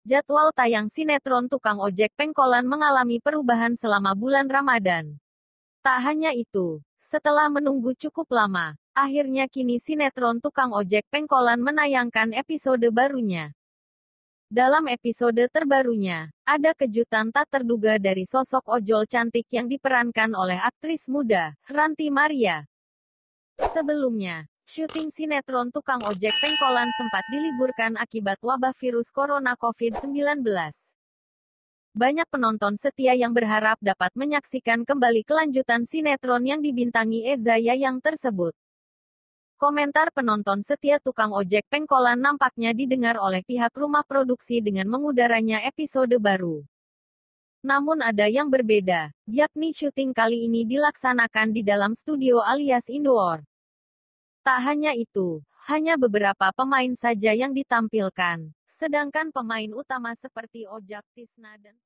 Jadwal tayang sinetron Tukang Ojek Pengkolan mengalami perubahan selama bulan Ramadan. Tak hanya itu, setelah menunggu cukup lama, akhirnya kini sinetron Tukang Ojek Pengkolan menayangkan episode barunya. Dalam episode terbarunya, ada kejutan tak terduga dari sosok ojol cantik yang diperankan oleh aktris muda, Ranti Maria. Sebelumnya, Syuting sinetron Tukang Ojek Pengkolan sempat diliburkan akibat wabah virus corona COVID-19. Banyak penonton setia yang berharap dapat menyaksikan kembali kelanjutan sinetron yang dibintangi Eza Yayang tersebut. Komentar penonton setia Tukang Ojek Pengkolan nampaknya didengar oleh pihak rumah produksi dengan mengudaranya episode baru. Namun ada yang berbeda, yakni syuting kali ini dilaksanakan di dalam studio alias indoor. Tak hanya itu, hanya beberapa pemain saja yang ditampilkan, sedangkan pemain utama seperti Ojak Tisna dan